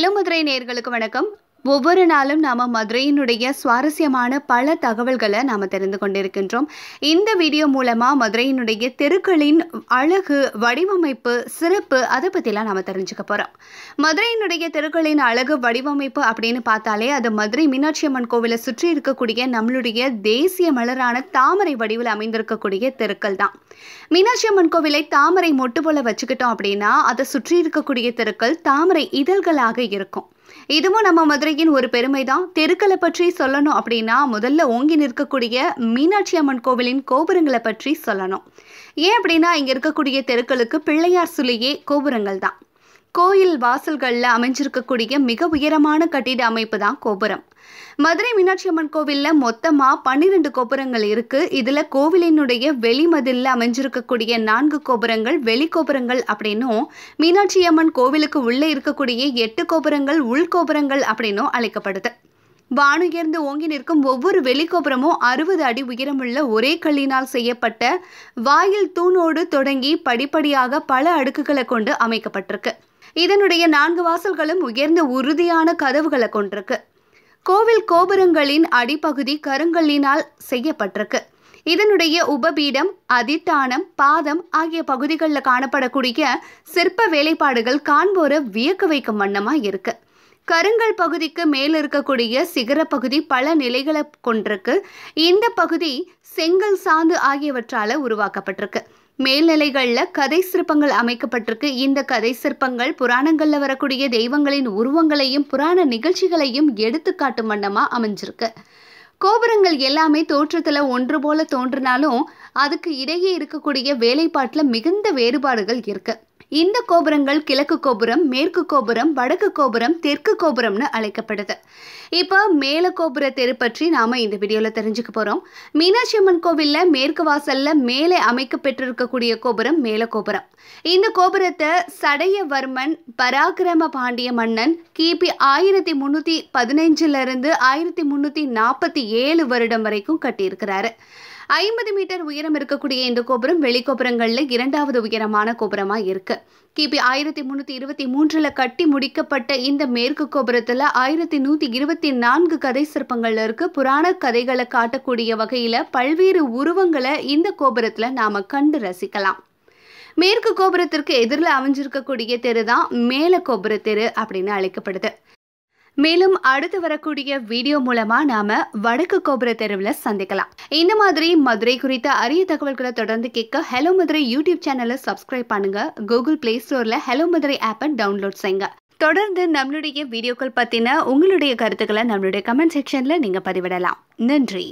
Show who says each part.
Speaker 1: hello Madurai நேர்களுக்கு வணக்கம் ஒவ்வொரு நாளும் நாம் மதுரையினுடைய சுவாரஸ்யமான பல தகவல்களை நாம் தெரிந்து கொண்டிருக்கின்றோம் இந்த வீடியோ மூலமாக மதுரையினுடைய தெருக்களின் அழகு வடிவமைப்பு சிறப்பு அதை பற்றிலாம் நாம் தெரிஞ்சுக்க போகிறோம் மதுரையினுடைய தெருக்களின் அழகு வடிவமைப்பு அப்படின்னு பார்த்தாலே அது மதுரை மீனாட்சி அம்மன் கோவிலை சுற்றி இருக்கக்கூடிய நம்மளுடைய தேசிய மலரான தாமரை வடிவில் அமைந்திருக்கக்கூடிய தெருக்கள் தான் மீனாட்சி அம்மன் கோவிலை தாமரை மொட்டு போல வச்சுக்கிட்டோம் அப்படின்னா அதை சுற்றி இருக்கக்கூடிய தெருக்கள் தாமரை இதழ்களாக இருக்கும் இதுவும் நம்ம மதுரையின் ஒரு பெருமை தான் தெருக்களை பற்றி சொல்லணும் அப்படின்னா முதல்ல ஓங்கி நிற்கக்கூடிய மீனாட்சி அம்மன் கோவிலின் கோபுரங்களை பற்றி சொல்லணும் ஏன் அப்படின்னா இங்கே இருக்கக்கூடிய தெருக்களுக்கு பிள்ளையார் சொல்லியே கோபுரங்கள் தான் கோயில் வாசல்களில் அமைஞ்சிருக்கக்கூடிய மிக உயரமான கட்டிட அமைப்பு தான் கோபுரம் மதுரை மீனாட்சி அம்மன் கோவிலில் மொத்தமாக பன்னிரெண்டு கோபுரங்கள் இருக்குது இதில் கோவிலினுடைய வெளிமதிலில் அமைஞ்சிருக்கக்கூடிய நான்கு கோபுரங்கள் வெளிக்கோபுரங்கள் அப்படின்னும் மீனாட்சி அம்மன் கோவிலுக்கு உள்ளே இருக்கக்கூடிய எட்டு கோபுரங்கள் உள்கோபுரங்கள் அப்படின்னும் அழைக்கப்படுது வானுயர்ந்து ஓங்கி நிற்கும் ஒவ்வொரு வெளிக்கோபுரமும் அறுபது அடி உயரமுள்ள ஒரே கல்லினால் செய்யப்பட்ட வாயில் தூணோடு தொடங்கி படிப்படியாக பல அடுக்குகளை கொண்டு அமைக்கப்பட்டிருக்கு இதனுடைய நான்கு வாசல்களும் உயர்ந்த உறுதியான கதவுகளை கொண்டிருக்கு கோவில் கோபுரங்களின் அடிப்பகுதி கருங்கல்லினால் செய்யப்பட்டிருக்கு இதனுடைய உபபீடம் அதித்தானம் பாதம் ஆகிய பகுதிகளில் காணப்படக்கூடிய சிற்ப வேலைப்பாடுகள் காண்போரை வியக்க வைக்கும் வண்ணமாக இருக்கு கருங்கல் பகுதிக்கு மேல் இருக்கக்கூடிய சிகர பகுதி பல நிலைகளை கொண்டிருக்கு இந்த பகுதி செங்கல் சாந்து ஆகியவற்றால் உருவாக்கப்பட்டிருக்கு மேல்நிலைகளில் கதை சிற்பங்கள் அமைக்கப்பட்டிருக்கு இந்த கதை சிற்பங்கள் புராணங்களில் வரக்கூடிய தெய்வங்களின் உருவங்களையும் புராண நிகழ்ச்சிகளையும் எடுத்துக்காட்டும் வண்ணமாக அமைஞ்சிருக்கு கோபுரங்கள் எல்லாமே தோற்றத்தில் ஒன்று போல தோன்றினாலும் அதுக்கு இடையே இருக்கக்கூடிய வேலைப்பாட்டில் மிகுந்த வேறுபாடுகள் இருக்குது இந்த கோபுரங்கள் கிழக்கு கோபுரம் மேற்கு கோபுரம் வடக்கு கோபுரம் தெற்கு கோபுரம்னு அழைக்கப்படுது இப்போ மேல கோபுர தெரு பற்றி நாம இந்த வீடியோவில் தெரிஞ்சுக்க போகிறோம் மீனாட்சி அம்மன் கோவிலில் மேற்கு வாசலில் மேலே அமைக்க பெற்றிருக்கக்கூடிய கோபுரம் மேல கோபுரம் இந்த கோபுரத்தை சடையவர்மன் பராக்கிரம பாண்டிய மன்னன் கிபி ஆயிரத்தி முந்நூற்றி பதினைஞ்சிலிருந்து ஆயிரத்தி முன்னூற்றி நாற்பத்தி ஏழு வருடம் வரைக்கும் கட்டியிருக்கிறாரு ஐம்பது மீட்டர் உயரம் இருக்கக்கூடிய இந்த கோபுரம் வெளிக்கோபுரங்களில் இரண்டாவது உயரமான கோபுரமா இருக்கு கிபி ஆயிரத்தி முன்னூத்தி இருபத்தி மூன்றுல கட்டி முடிக்கப்பட்ட இந்த மேற்கு கோபுரத்துல ஆயிரத்தி நூத்தி இருபத்தி நான்கு கதை சிற்பங்கள்ல இருக்கு புராண கதைகளை காட்டக்கூடிய வகையில பல்வேறு உருவங்களை இந்த கோபுரத்துல நாம கண்டு ரசிக்கலாம் மேற்கு கோபுரத்திற்கு எதிரில் அமைஞ்சிருக்கக்கூடிய தெரு தான் மேல கோபுர தெரு அப்படின்னு அழைக்கப்படுது மேலும் அடுத்து வரக்கூடிய வீடியோ மூலமா நாம வடக்கு கோபுர தெருவில் சந்திக்கலாம் இந்த மாதிரி மதுரை குறித்த அரிய தகவல்களை தொடர்ந்து கேட்க ஹலோ மதுரை யூடியூப் சேனலை சப்ஸ்கிரைப் பண்ணுங்க கூகுள் பிளே ஸ்டோர்ல ஹலோ மதுரை ஆப்பை டவுன்லோட் செய்யுங்க தொடர்ந்து நம்மளுடைய வீடியோக்கள் பற்றின உங்களுடைய கருத்துக்களை நம்மளுடைய கமெண்ட் செக்ஷனில் நீங்கள் பதிவிடலாம் நன்றி